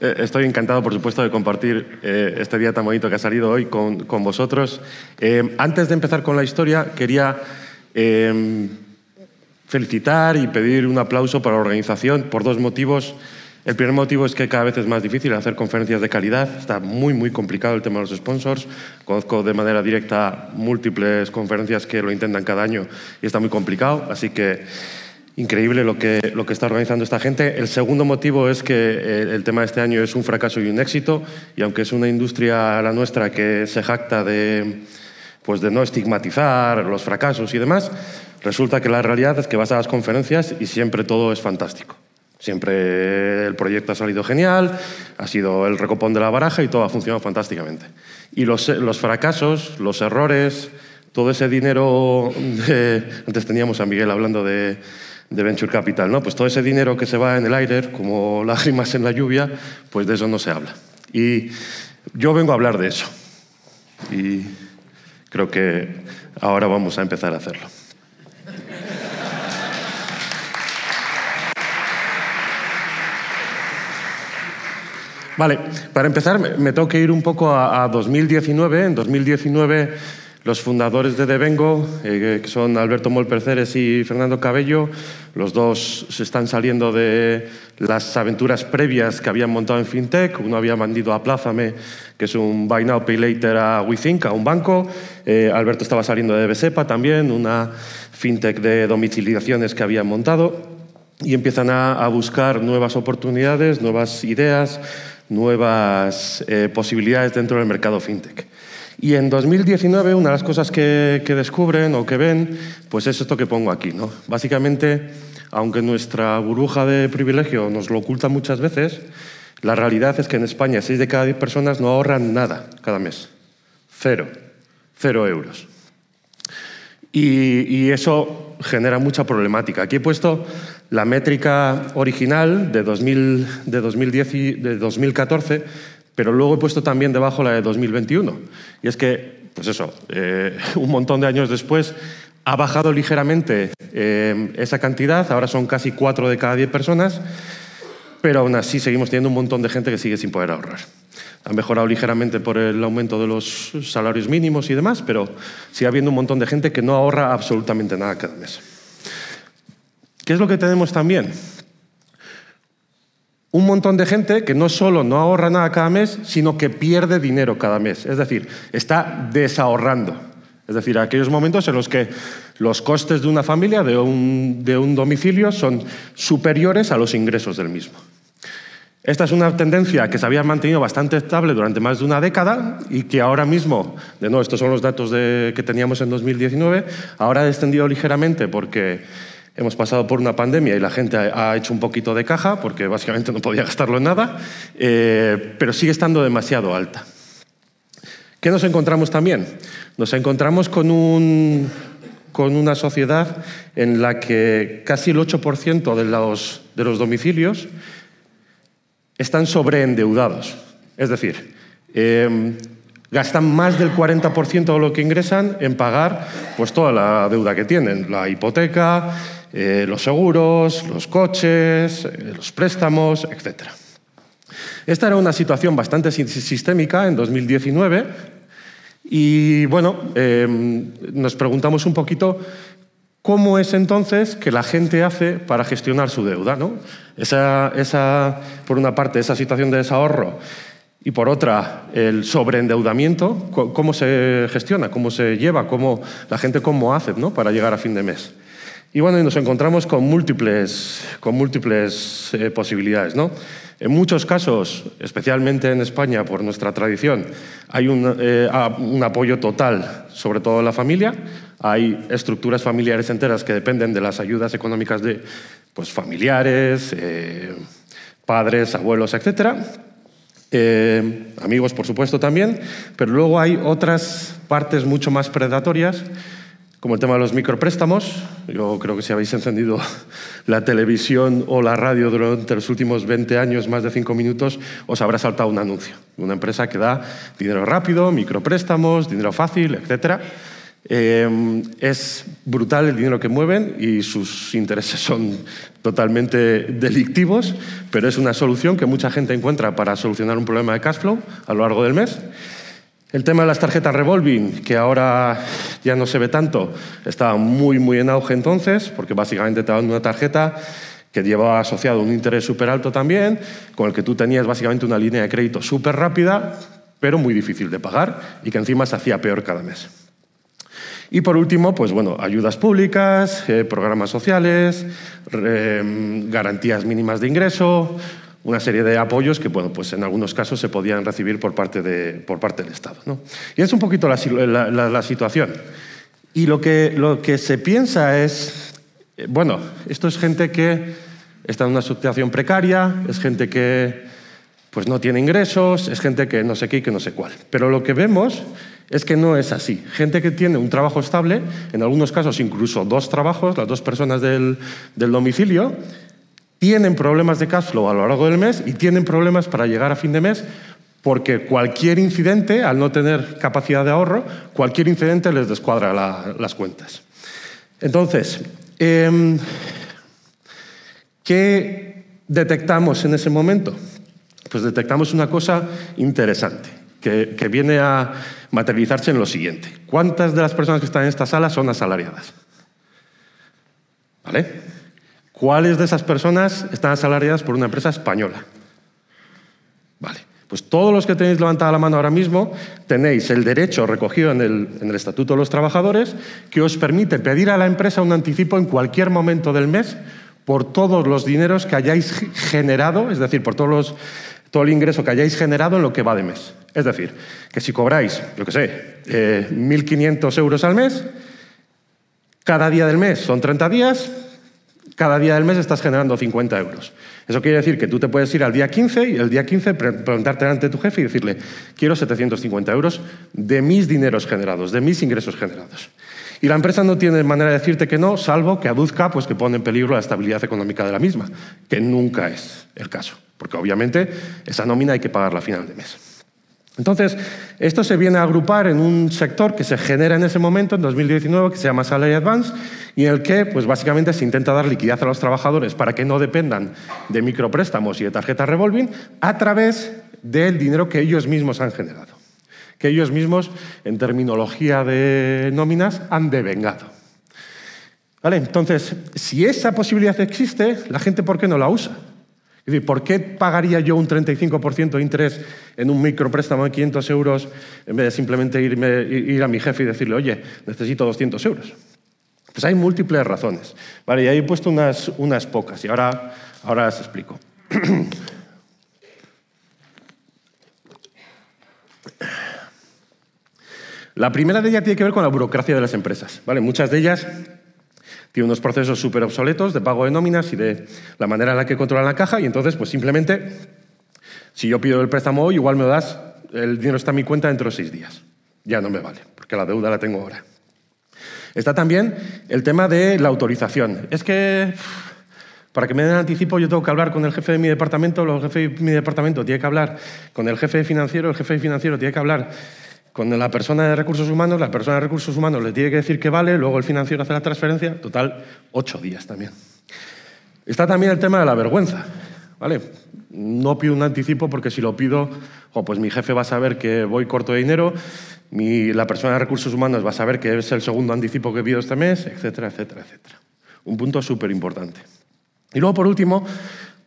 Eh, estoy encantado, por supuesto, de compartir eh, este día tan bonito que ha salido hoy con, vosotros. Eh, antes de empezar con la historia, quería felicitar y pedir un aplauso para la organización por dos motivos. El primer motivo es que cada vez es más difícil hacer conferencias de calidad. Está muy, muy complicado el tema de los sponsors. Conozco de manera directa múltiples conferencias que lo intentan cada año y está muy complicado. Así que increíble lo que, lo que está organizando esta gente. El segundo motivo es que eh, el tema de este año es un fracaso y un éxito, y aunque es una industria la nuestra que se jacta de, pues de no estigmatizar los fracasos y demás, resulta que la realidad es que vas a las conferencias y siempre todo es fantástico. Siempre el proyecto ha salido genial, ha sido el recopón de la baraja y todo ha funcionado fantásticamente. Y los, los fracasos, los errores, todo ese dinero... Antes teníamos a Miguel hablando de, de venture capital. No, pues todo ese dinero que se va en el aire, como lágrimas en la lluvia, pues de eso no se habla. Y yo vengo a hablar de eso. Y creo que ahora vamos a empezar a hacerlo. Vale, para empezar me tengo que ir un poco a, a 2019. En 2019 los fundadores de Devengo, eh, que son Alberto Molperceres y Fernando Cabello, los dos se están saliendo de las aventuras previas que habían montado en FinTech. Uno había mandado a Plázame, que es un Buy Now, Pay Later a WeThink, a un banco. Eh, Alberto estaba saliendo de BSEPA también, una FinTech de domiciliaciones que habían montado. Y empiezan a, buscar nuevas oportunidades, nuevas ideas, nuevas eh, posibilidades dentro del mercado FinTech. Y en 2019 una de las cosas que, descubren o que ven, pues es esto que pongo aquí. Básicamente, aunque nuestra burbuja de privilegio nos lo oculta muchas veces, la realidad es que en España seis de cada 10 personas no ahorran nada cada mes. Cero. Cero euros. Y, eso genera mucha problemática. Aquí he puesto la métrica original de, 2000, de, 2010 de 2014 pero luego he puesto también debajo la de 2021. Y es que, pues eso, eh, un montón de años después ha bajado ligeramente eh, esa cantidad, ahora son casi cuatro de cada diez personas, pero aún así seguimos teniendo un montón de gente que sigue sin poder ahorrar. Han mejorado ligeramente por el aumento de los salarios mínimos y demás, pero sigue habiendo un montón de gente que no ahorra absolutamente nada cada mes. ¿Qué es lo que tenemos también? un montón de gente que no solo no ahorra nada cada mes, sino que pierde dinero cada mes. Es decir, está desahorrando. Es decir, aquellos momentos en los que los costes de una familia, de un, domicilio, son superiores a los ingresos del mismo. Esta es una tendencia que se había mantenido bastante estable durante más de una década y que ahora mismo, de nuevo, estos son los datos que teníamos en 2019, ahora ha descendido ligeramente porque hemos pasado por una pandemia y la gente ha hecho un poquito de caja porque básicamente no podía gastarlo en nada, eh, pero sigue estando demasiado alta. ¿Qué nos encontramos también? Nos encontramos con, un, con una sociedad en la que casi el 8% de los, de los domicilios están sobreendeudados. Es decir, em, gastan más del 40% de lo que ingresan en pagar pues, toda la deuda que tienen, la hipoteca, eh, los seguros, los coches, eh, los préstamos, etc. Esta era una situación bastante sistémica en 2019 y bueno, em, nos preguntamos un poquito ¿Cómo es entonces que la gente hace para gestionar su deuda? por una parte, esa situación de desahorro y por otra, el sobreendeudamiento, ¿cómo se gestiona? ¿Cómo se lleva? ¿Cómo la gente cómo hace ¿no? para llegar a fin de mes? Y bueno, nos encontramos con múltiples, con múltiples eh, posibilidades. ¿no? En muchos casos, especialmente en España, por nuestra tradición, hay eh, un, apoyo total, sobre todo en la familia. Hay estructuras familiares enteras que dependen de las ayudas económicas de pues, familiares, eh, padres, abuelos, etc. amigos, por supuesto, también. Pero luego hay otras partes mucho más predatorias como el tema de los micropréstamos. Yo creo que si habéis encendido la televisión o la radio durante los últimos 20 años, más de 5 minutos, os habrá saltado un anuncio. Una empresa que da dinero rápido, micropréstamos, dinero fácil, etc. Eh, es brutal el dinero que mueven y sus intereses son totalmente delictivos, pero es una solución que mucha gente encuentra para solucionar un problema de cash flow a lo largo del mes. El tema de las tarjetas revolving, que ahora ya no se ve tanto, estaba muy, muy en auge entonces, porque básicamente te daban una tarjeta que llevaba asociado un interés súper alto también, con el que tú tenías básicamente una línea de crédito súper rápida, pero muy difícil de pagar y que encima se hacía peor cada mes. Y por último, pues bueno, ayudas públicas, eh, programas sociales, eh, garantías mínimas de ingreso, una serie de apoyos que, bueno, pues en algunos casos se podían recibir por parte, de, por parte del Estado. ¿no? Y es un poquito la, situación. Y lo que, lo que se piensa es, eh, bueno, esto es gente que está en una situación precaria, es gente que pues no tiene ingresos, es gente que no sé qué y que no sé cuál. Pero lo que vemos es que no es así. Gente que tiene un trabajo estable, en algunos casos incluso dos trabajos, las dos personas del, del domicilio, tienen problemas de cash flow a lo largo del mes y tienen problemas para llegar a fin de mes porque cualquier incidente, al no tener capacidad de ahorro, cualquier incidente les descuadra las cuentas. Entonces, em, ¿qué detectamos en ese momento? Pues detectamos una cosa interesante que, viene a materializarse en lo siguiente. ¿Cuántas de las personas que están en esta sala son asalariadas? ¿Vale? ¿Cuáles de esas personas están asalariadas por una empresa española? Vale. Pues todos los que tenéis levantada la mano ahora mismo tenéis el derecho recogido en el, Estatuto de los Trabajadores que os permite pedir a la empresa un anticipo en cualquier momento del mes por todos los dineros que hayáis generado, es decir, por todos todo el ingreso que hayáis generado en lo que va de mes. Es decir, que si cobráis, yo qué sé, 1.500 eh, euros al mes, cada día del mes son 30 días, cada día del mes estás generando 50 euros. Eso quiere decir que tú te puedes ir al día 15 y el día 15 preguntarte ante tu jefe y decirle, quiero 750 euros de mis dineros generados, de mis ingresos generados. Y la empresa no tiene manera de decirte que no, salvo que aduzca pues, que pone en peligro la estabilidad económica de la misma, que nunca es el caso, porque obviamente esa nómina hay que pagarla a final de mes. Entonces, esto se viene a agrupar en un sector que se genera en ese momento, en 2019, que se llama Salary Advance, y en el que, pues básicamente, se intenta dar liquidez a los trabajadores para que no dependan de micropréstamos y de tarjetas revolving a través del dinero que ellos mismos han generado, que ellos mismos, en terminología de nóminas, han devengado. ¿Vale? Entonces, si esa posibilidad existe, la gente, ¿por qué no la usa? Es decir, ¿por qué pagaría yo un 35% de interés en un micropréstamo de 500 euros en vez de simplemente irme, ir a mi jefe y decirle, oye, necesito 200 euros? Pues hay múltiples razones. Vale, y ahí he puesto unas, unas pocas y ahora, ahora las explico. La primera de ellas tiene que ver con la burocracia de las empresas. ¿vale? Muchas de ellas tiene unos procesos súper obsoletos de pago de nóminas y de la manera en la que controla la caja y entonces pues simplemente, si yo pido el préstamo hoy, igual me lo das, el dinero está en mi cuenta dentro de seis días. Ya no me vale, porque la deuda la tengo ahora. Está también el tema de la autorización. Es que para que me den anticipo yo tengo que hablar con el jefe de mi departamento, el jefe de mi departamento tiene que hablar con el jefe financiero, el jefe financiero tiene que hablar cuando la persona de recursos humanos, la persona de recursos humanos le tiene que decir que vale, luego el financiero hace la transferencia, total, ocho días también. Está también el tema de la vergüenza. ¿vale? No pido un anticipo porque si lo pido, pues mi jefe va a saber que voy corto de dinero, la persona de recursos humanos va a saber que es el segundo anticipo que pido este mes, etcétera, etcétera, etcétera. Un punto súper importante. Y luego, por último,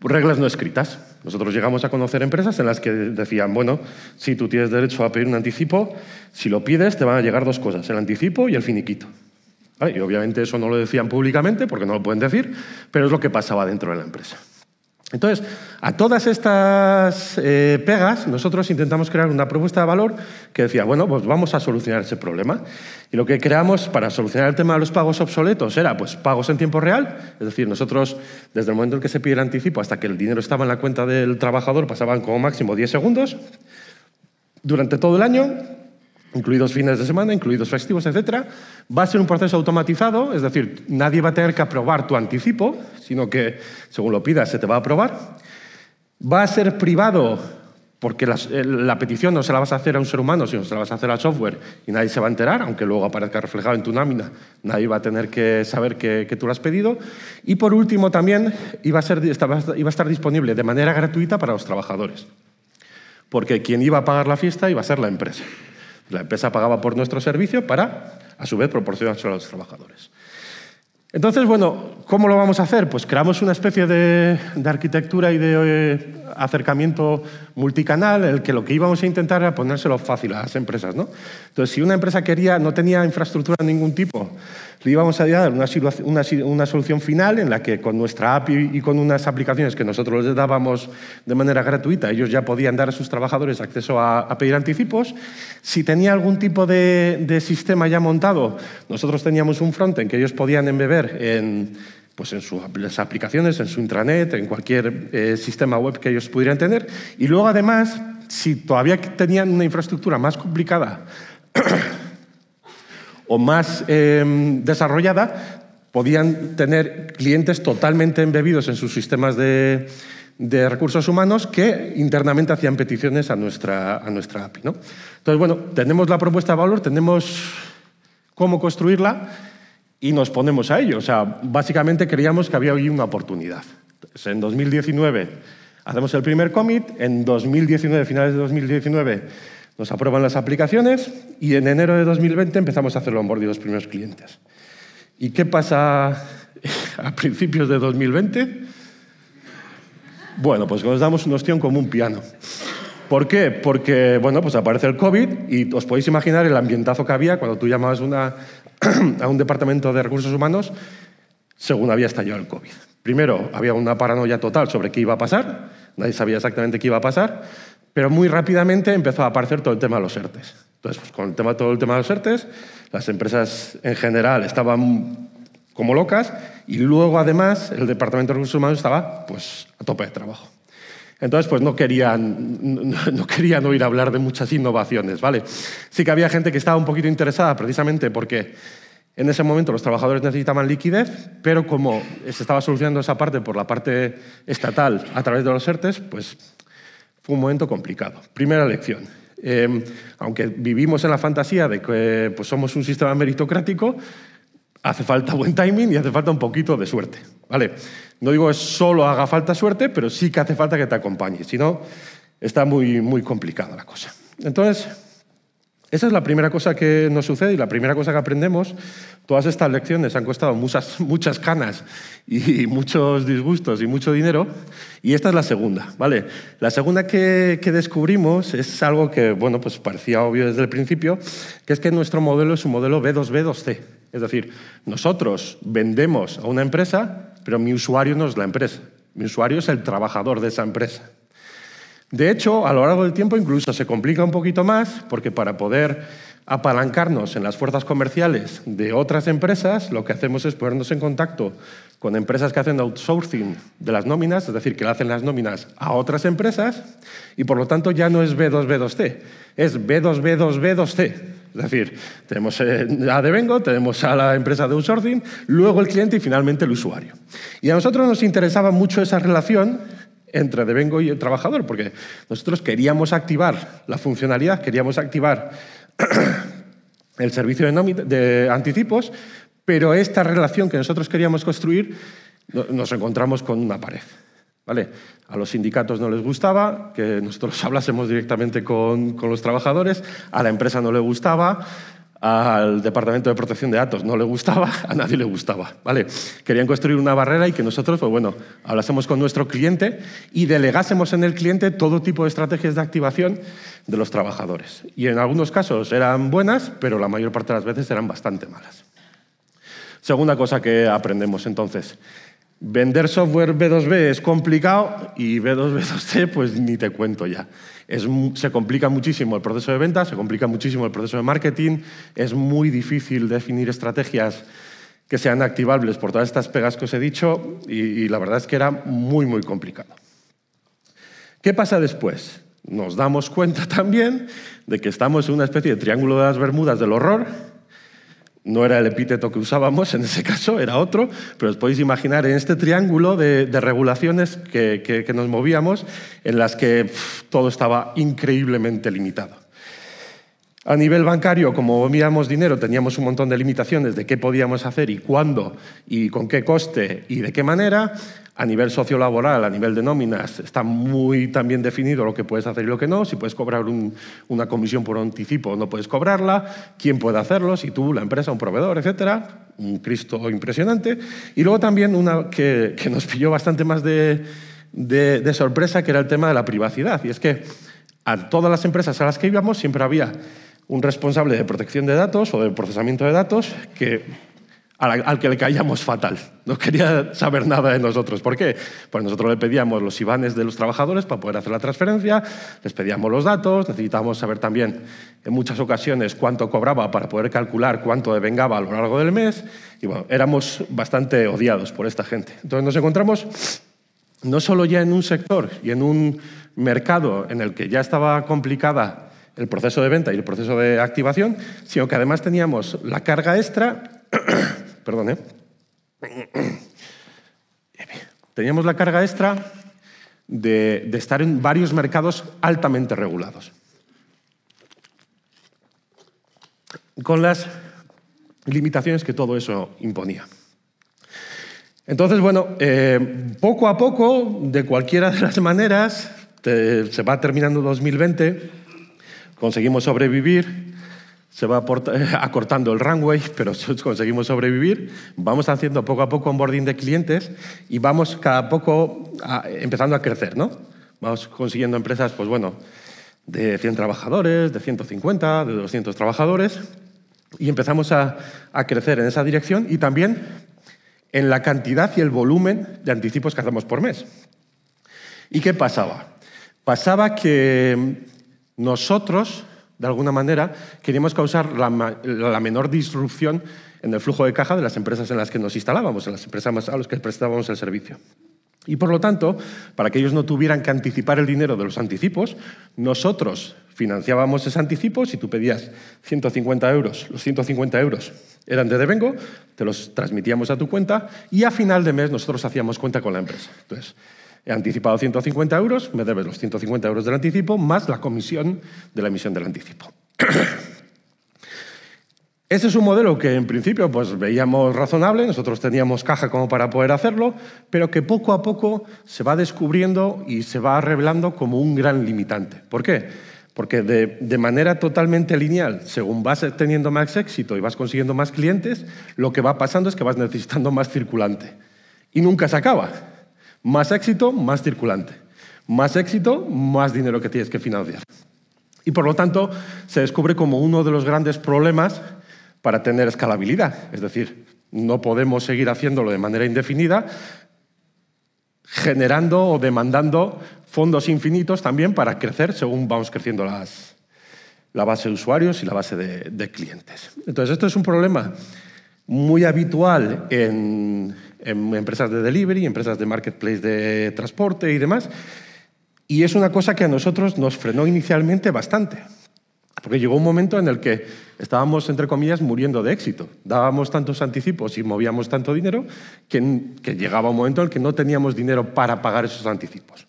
reglas no escritas. Nosotros llegamos a conocer empresas en las que decían, bueno, si tú tienes derecho a pedir un anticipo, si lo pides te van a llegar dos cosas, el anticipo y el finiquito. Y obviamente eso no lo decían públicamente porque no lo pueden decir, pero es lo que pasaba dentro de la empresa. Entonces, a todas estas eh, pegas, nosotros intentamos crear una propuesta de valor que decía, bueno, pues vamos a solucionar ese problema. Y lo que creamos para solucionar el tema de los pagos obsoletos era, pues, pagos en tiempo real. Es decir, nosotros, desde el momento en que se pide el anticipo hasta que el dinero estaba en la cuenta del trabajador, pasaban como máximo 10 segundos durante todo el año incluidos fines de semana, incluidos festivos, etc., va a ser un proceso automatizado, es decir, nadie va a tener que aprobar tu anticipo, sino que según lo pidas se te va a aprobar. Va a ser privado porque eh, la, petición no se la vas a hacer a un ser humano, sino se la vas a hacer al software y nadie se va a enterar, aunque luego aparezca reflejado en tu nómina. nadie va a tener que saber que, que tú lo has pedido. Y por último también iba a, ser, iba a estar disponible de manera gratuita para los trabajadores, porque quien iba a pagar la fiesta iba a ser la empresa. La empresa pagaba por nuestro servicio para, a su vez, proporcionárselo a los trabajadores. Entonces, bueno, ¿cómo lo vamos a hacer? Pues creamos una especie de, arquitectura y de eh, acercamiento multicanal, en el que lo que íbamos a intentar era ponérselo fácil a las empresas. ¿no? Entonces, si una empresa quería, no tenía infraestructura de ningún tipo, le íbamos a dar una, una, solución final en la que con nuestra API y con unas aplicaciones que nosotros les dábamos de manera gratuita, ellos ya podían dar a sus trabajadores acceso a, pedir anticipos. Si tenía algún tipo de, sistema ya montado, nosotros teníamos un frontend que ellos podían embeber en pues en sus aplicaciones, en su intranet, en cualquier eh, sistema web que ellos pudieran tener. Y luego, además, si todavía tenían una infraestructura más complicada o más em, desarrollada, podían tener clientes totalmente embebidos en sus sistemas de, recursos humanos que internamente hacían peticiones a nuestra, a nuestra API. Entonces, bueno, tenemos la propuesta de valor, tenemos cómo construirla y nos ponemos a ello. O sea, básicamente creíamos que había hoy una oportunidad. en 2019 hacemos el primer commit, en 2019, finales de 2019, nos aprueban las aplicaciones y en enero de 2020 empezamos a hacer el onboarding de los primeros clientes. ¿Y qué pasa a principios de 2020? Bueno, pues nos damos una opción como un piano. ¿Por qué? Porque, bueno, pues aparece el COVID y os podéis imaginar el ambientazo que había cuando tú llamabas a un departamento de recursos humanos según había estallado el COVID. Primero, había una paranoia total sobre qué iba a pasar, nadie sabía exactamente qué iba a pasar. Pero muy rápidamente empezó a aparecer todo el tema de los ERTES. Entonces, pues, con el tema, todo el tema de los ERTES, las empresas en general estaban como locas y luego, además, el Departamento de Recursos Humanos estaba pues, a tope de trabajo. Entonces, pues no querían, no, querían oír hablar de muchas innovaciones, ¿vale? Sí que había gente que estaba un poquito interesada precisamente porque en ese momento los trabajadores necesitaban liquidez, pero como se estaba solucionando esa parte por la parte estatal a través de los ERTES, pues fue un momento complicado. Primera lección. Em, aunque vivimos en la fantasía de que pues, somos un sistema meritocrático, hace falta buen timing y hace falta un poquito de suerte. ¿vale? No digo que solo haga falta suerte, pero sí que hace falta que te acompañe. Si no, está muy, muy complicada la cosa. Entonces, esa es la primera cosa que nos sucede y la primera cosa que aprendemos. Todas estas lecciones han costado muchas, muchas canas y muchos disgustos y mucho dinero. Y esta es la segunda, ¿vale? La segunda que, descubrimos es algo que, bueno, pues parecía obvio desde el principio, que es que nuestro modelo es un modelo B2B2C. Es decir, nosotros vendemos a una empresa, pero mi usuario no es la empresa. Mi usuario es el trabajador de esa empresa. De hecho, a lo largo del tiempo incluso se complica un poquito más porque para poder apalancarnos en las fuerzas comerciales de otras empresas, lo que hacemos es ponernos en contacto con empresas que hacen outsourcing de las nóminas, es decir, que le hacen las nóminas a otras empresas, y por lo tanto ya no es B2B2C, es B2B2B2C. Es decir, tenemos eh, a Devengo, tenemos a la empresa de outsourcing, luego el cliente y finalmente el usuario. Y a nosotros nos interesaba mucho esa relación entre Devengo y el trabajador, porque nosotros queríamos activar la funcionalidad, queríamos activar el servicio de, de anticipos, pero esta relación que nosotros queríamos construir nos encontramos con una pared. ¿Vale? A los sindicatos no les gustaba que nosotros hablásemos directamente con, con los trabajadores, a la empresa no le gustaba, al Departamento de Protección de Datos no le gustaba, a nadie le gustaba. ¿vale? Querían construir una barrera y que nosotros, pues bueno, hablásemos con nuestro cliente y delegásemos en el cliente todo tipo de estrategias de activación de los trabajadores. Y en algunos casos eran buenas, pero la mayor parte de las veces eran bastante malas. Segunda cosa que aprendemos entonces, Vender software B2B es complicado y B2B2C pues ni te cuento ya. se complica muchísimo el proceso de venta, se complica muchísimo el proceso de marketing, es muy difícil definir estrategias que sean activables por todas estas pegas que os he dicho y la verdad es que era muy, muy complicado. ¿Qué pasa después? Nos damos cuenta también de que estamos en una especie de triángulo de las Bermudas del horror, no era el epíteto que usábamos en ese caso, era otro, pero os podéis imaginar en este triángulo de, regulaciones que, nos movíamos, en las que todo estaba increíblemente limitado. A nivel bancario, como movíamos dinero, teníamos un montón de limitaciones de qué podíamos hacer y cuándo y con qué coste y de qué manera. A nivel sociolaboral, a nivel de nóminas, está muy también definido lo que puedes hacer y lo que no, si puedes cobrar una comisión por anticipo o no puedes cobrarla, quién puede hacerlo, si tú, la empresa, un proveedor, etcétera. Un Cristo impresionante. Y luego también una que, nos pilló bastante más de, de sorpresa, que era el tema de la privacidad. Y es que a todas las empresas a las que íbamos siempre había un responsable de protección de datos o de procesamiento de datos que al, que le caíamos fatal. No quería saber nada de nosotros. ¿Por qué? Pues nosotros le pedíamos los ibanes de los trabajadores para poder hacer la transferencia, les pedíamos los datos, necesitábamos saber también en muchas ocasiones cuánto cobraba para poder calcular cuánto devengaba a lo largo del mes. Y bueno, éramos bastante odiados por esta gente. Entonces nos encontramos no solo ya en un sector y en un mercado en el que ya estaba complicada el proceso de venta y el proceso de activación, sino que además teníamos la carga extra perdón, ¿eh? Teníamos la carga extra de, estar en varios mercados altamente regulados. Con las limitaciones que todo eso imponía. Entonces, bueno, eh, poco a poco, de cualquiera de las maneras, se va terminando 2020, conseguimos sobrevivir se va acortando el runway, pero conseguimos sobrevivir. Vamos haciendo poco a poco un onboarding de clientes y vamos cada poco ah, empezando a crecer, ¿no? Vamos consiguiendo empresas, pues bueno, de 100 trabajadores, de 150, de 200 trabajadores y empezamos a crecer en esa dirección y también en la cantidad y el volumen de anticipos que hacemos por mes. ¿Y qué pasaba? Pasaba que nosotros de alguna manera, queríamos causar la, menor disrupción en el flujo de caja de las empresas en las que nos instalábamos, en las empresas a las que prestábamos el servicio. Y por lo tanto, para que ellos no tuvieran que anticipar el dinero de los anticipos, nosotros financiábamos esos anticipos Si tú pedías 150 euros, los 150 euros eran de devengo, te los transmitíamos a tu cuenta y a final de mes nosotros hacíamos cuenta con la empresa. Entonces, He anticipado 150 euros, me debes los 150 euros del anticipo más la comisión de la emisión del anticipo. Ese es un modelo que en principio pues, veíamos razonable, nosotros teníamos caja como para poder hacerlo, pero que poco a poco se va descubriendo y se va revelando como un gran limitante. ¿Por qué? Porque de manera totalmente lineal, según vas teniendo más éxito y vas consiguiendo más clientes, lo que va pasando es que vas necesitando más circulante. Y nunca se acaba. Más éxito, más circulante. Más éxito, más dinero que tienes que financiar. Y por lo tanto, se descubre como uno de los grandes problemas para tener escalabilidad. Es decir, no podemos seguir haciéndolo de manera indefinida, generando o demandando fondos infinitos también para crecer según vamos creciendo la base de usuarios y la base de clientes. Entonces, esto es un problema muy habitual en, en em, empresas de delivery, empresas de marketplace de transporte y demás. Y es una cosa que a nosotros nos frenó inicialmente bastante. Porque llegó un momento en el que estábamos, entre comillas, muriendo de éxito. Dábamos tantos anticipos y movíamos tanto dinero que, que llegaba un momento en el que no teníamos dinero para pagar esos anticipos.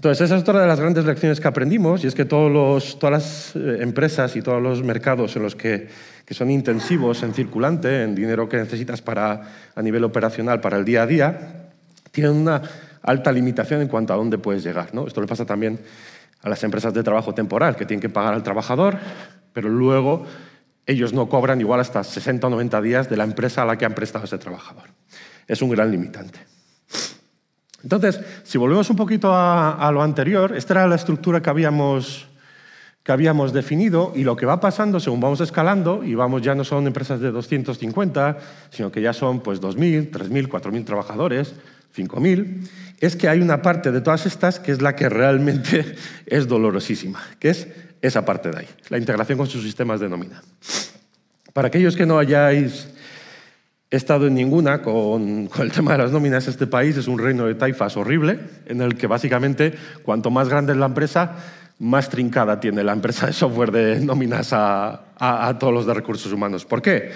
Entonces, esa es otra de las grandes lecciones que aprendimos, y es que todas las eh, empresas y todos los mercados en los que, son intensivos en circulante, en dinero que necesitas para, a nivel operacional para el día a día, tienen una alta limitación en cuanto a dónde puedes llegar. Esto le pasa también a las empresas de trabajo temporal, que tienen que pagar al trabajador, pero luego ellos no cobran igual hasta 60 o 90 días de la empresa a la que han prestado ese trabajador. Es un gran limitante. Entonces, si volvemos un poquito a, lo anterior, esta era la estructura que habíamos, que habíamos definido y lo que va pasando según vamos escalando, y vamos ya no son empresas de 250, sino que ya son pues 2.000, 3.000, 4.000 trabajadores, 5.000, es que hay una parte de todas estas que es la que realmente es dolorosísima, que es esa parte de ahí, la integración con sus sistemas de nómina. Para aquellos que no hayáis he estado en ninguna con, el tema de las nóminas. Este país es un reino de taifas horrible, en el que básicamente cuanto más grande es la empresa, más trincada tiene la empresa de software de nóminas a, a todos los de recursos humanos. ¿Por qué?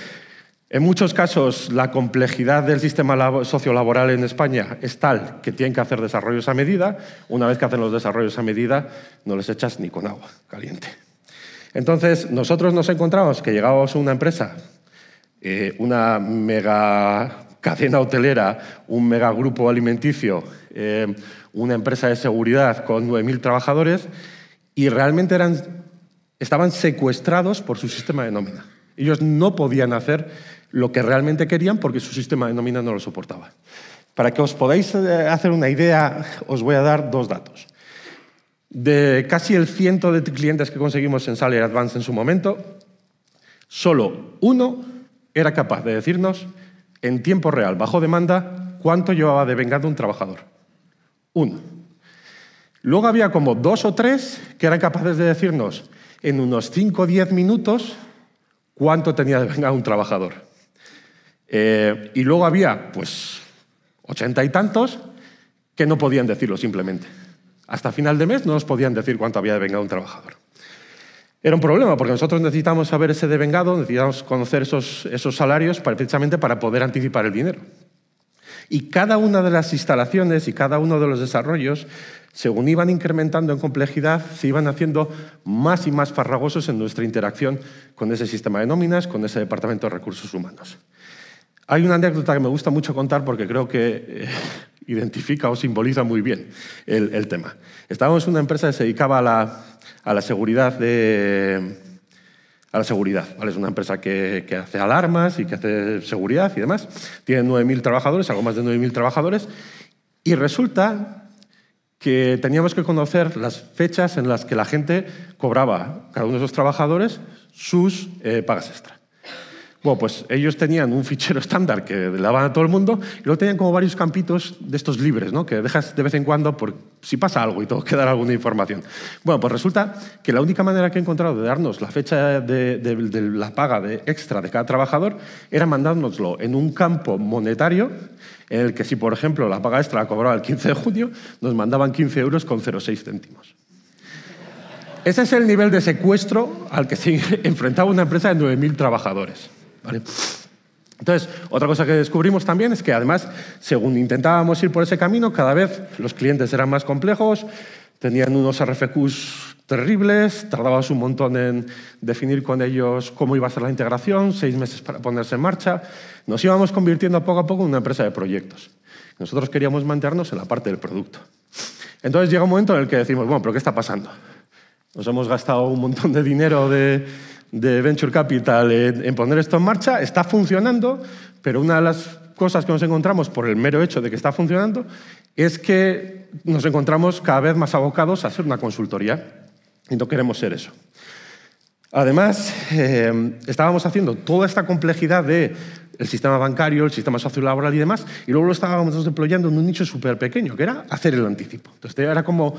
En muchos casos, la complejidad del sistema sociolaboral en España es tal que tienen que hacer desarrollos a medida. Una vez que hacen los desarrollos a medida, no les echas ni con agua caliente. Entonces, nosotros nos encontramos que llegábamos a una empresa eh, una mega cadena hotelera, un megagrupo alimenticio, eh, una empresa de seguridad con 9.000 trabajadores y realmente eran, estaban secuestrados por su sistema de nómina. Ellos no podían hacer lo que realmente querían porque su sistema de nómina no lo soportaba. Para que os podáis eh, hacer una idea, os voy a dar dos datos. De casi el ciento de clientes que conseguimos en Salary Advance en su momento, solo uno era capaz de decirnos en tiempo real, bajo demanda, cuánto llevaba de vengado un trabajador. Uno. Luego había como dos o tres que eran capaces de decirnos en unos cinco o diez minutos cuánto tenía de vengado un trabajador. Eh, y luego había, pues, ochenta y tantos que no podían decirlo simplemente. Hasta final de mes no nos podían decir cuánto había de vengado un trabajador era un problema, porque nosotros necesitamos saber ese devengado, necesitamos conocer esos, esos salarios precisamente para poder anticipar el dinero. Y cada una de las instalaciones y cada uno de los desarrollos, según iban incrementando en complejidad, se iban haciendo más y más farragosos en nuestra interacción con ese sistema de nóminas, con ese departamento de recursos humanos. Hay una anécdota que me gusta mucho contar porque creo que eh, identifica o simboliza muy bien el, tema. Estábamos en una empresa que se dedicaba a la, seguridad de... A la seguridad, Es una empresa que, hace alarmas y que hace seguridad y demás. Tiene 9.000 trabajadores, algo más de 9.000 trabajadores. Y resulta que teníamos que conocer las fechas en las que la gente cobraba, cada uno de esos trabajadores, sus eh, pagas extras. Bueno, pues ellos tenían un fichero estándar que le daban a todo el mundo y luego tenían como varios campitos de estos libres, ¿no? Que dejas de vez en cuando por si pasa algo y todo, que dar alguna información. Bueno, pues resulta que la única manera que he encontrado de darnos la fecha de, la paga extra de cada trabajador era mandárnoslo en un campo monetario en el que si, por ejemplo, la paga extra la cobraba el 15 de junio, nos mandaban 15 euros con 0,6 céntimos. Ese es el nivel de secuestro al que se enfrentaba una empresa de 9.000 trabajadores. Entonces, otra cosa que descubrimos también es que además, según intentábamos ir por ese camino, cada vez los clientes eran más complejos, tenían unos RFQs terribles, tardabas un montón en definir con ellos cómo iba a ser la integración, seis meses para ponerse en marcha. Nos íbamos convirtiendo poco a poco en una empresa de proyectos. Nosotros queríamos mantenernos en la parte del producto. Entonces llega un momento en el que decimos, bueno, pero ¿qué está pasando? Nos hemos gastado un montón de dinero de de Venture Capital en, poner esto en marcha, está funcionando, pero una de las cosas que nos encontramos por el mero hecho de que está funcionando es que nos encontramos cada vez más abocados a ser una consultoría y no queremos ser eso. Además, eh, estábamos haciendo toda esta complejidad de sistema bancario, el sistema sociolaboral y demás, y luego lo estábamos desplegando en un nicho súper pequeño, que era hacer el anticipo. Entonces, era como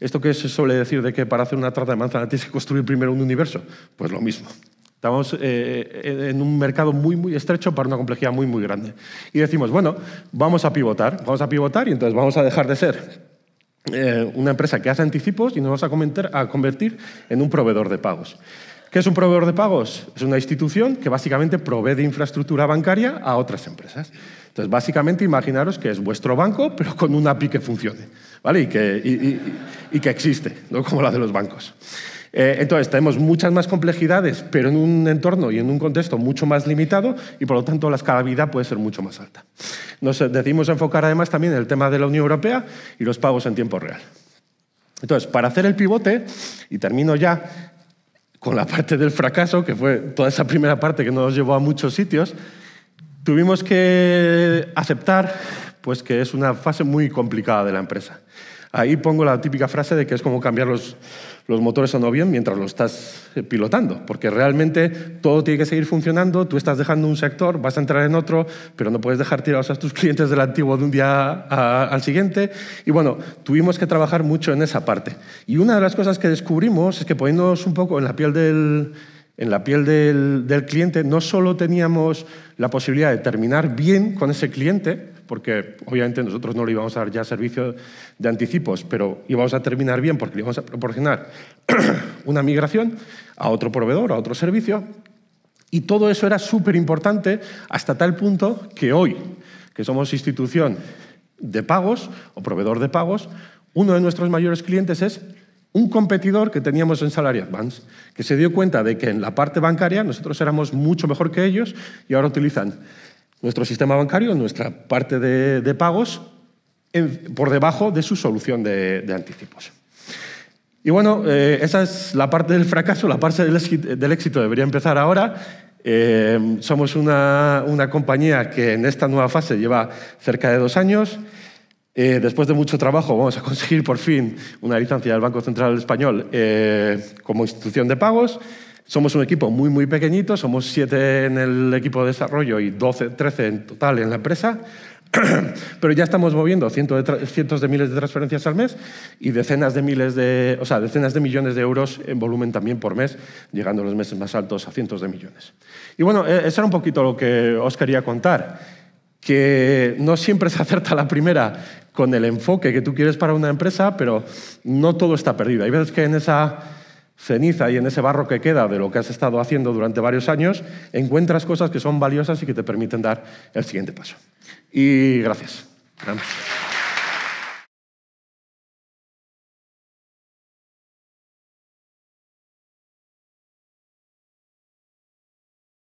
esto qué se suele decir de que para hacer una trata de manzana tienes que construir primero un universo, pues lo mismo. Estamos eh, eh, en un mercado muy, muy estrecho para una complejidad muy, muy grande. Y decimos, bueno, vamos a pivotar, vamos a pivotar y entonces vamos a dejar de ser eh, una empresa que hace anticipos y nos vamos a, a convertir en un proveedor de pagos. ¿Qué es un proveedor de pagos? Es una institución que básicamente provee de infraestructura bancaria a otras empresas. Entonces, básicamente, imaginaros que es vuestro banco, pero con una API que funcione. Y que, existe, ¿no? como la de los bancos. Eh, entonces, tenemos muchas más complejidades, pero en un entorno y en un contexto mucho más limitado y, por lo tanto, la escalabilidad puede ser mucho más alta. Nos eh, decidimos enfocar, además, también en el tema de la Unión Europea y los pagos en tiempo real. Entonces, para hacer el pivote, y termino ya con la parte del fracaso, que fue toda esa primera parte que nos llevó a muchos sitios, tuvimos que aceptar pues que es una fase muy complicada de la empresa. Ahí pongo la típica frase de que es como cambiar los, motores a no bien mientras lo estás eh, pilotando, porque realmente todo tiene que seguir funcionando, tú estás dejando un sector, vas a entrar en otro, pero no puedes dejar tirados a tus clientes del antiguo de un día al siguiente. Y bueno, tuvimos que trabajar mucho en esa parte. Y una de las cosas que descubrimos es que poniéndonos un poco en la piel del, en la piel del, del cliente, no solo teníamos la posibilidad de terminar bien con ese cliente, porque obviamente nosotros no le íbamos a dar ya servicio de anticipos, pero íbamos a terminar bien porque le íbamos a proporcionar una migración a otro proveedor, a otro servicio. Y todo eso era súper importante hasta tal punto que hoy, que somos institución de pagos o proveedor de pagos, uno de nuestros mayores clientes es un competidor que teníamos en Salary Advance, que se dio cuenta de que en la parte bancaria nosotros éramos mucho mejor que ellos y ahora utilizan nuestro sistema bancario, nuestra parte de, pagos, por debajo de su solución de, anticipos. Y bueno, eh, esa es la parte del fracaso, la parte del éxito, debería empezar ahora. Eh, somos una, compañía que en esta nueva fase lleva cerca de dos años. Eh, después de mucho trabajo vamos a conseguir por fin una licencia del Banco Central Español como institución de pagos. Somos un equipo muy, muy pequeñito, somos siete en el equipo de desarrollo y 12, 13 en total en la empresa, pero ya estamos moviendo cientos de, cientos de miles de transferencias al mes y decenas de, miles de, o sea, decenas de millones de euros en volumen también por mes, llegando a los meses más altos a cientos de millones. Y bueno, eh, eso era un poquito lo que os quería contar que no siempre se acerta la primera con el enfoque que tú quieres para una empresa, pero no todo está perdido. Hay veces que en esa ceniza y en ese barro que queda de lo que has estado haciendo durante varios años, encuentras cosas que son valiosas y que te permiten dar el siguiente paso. Y gracias.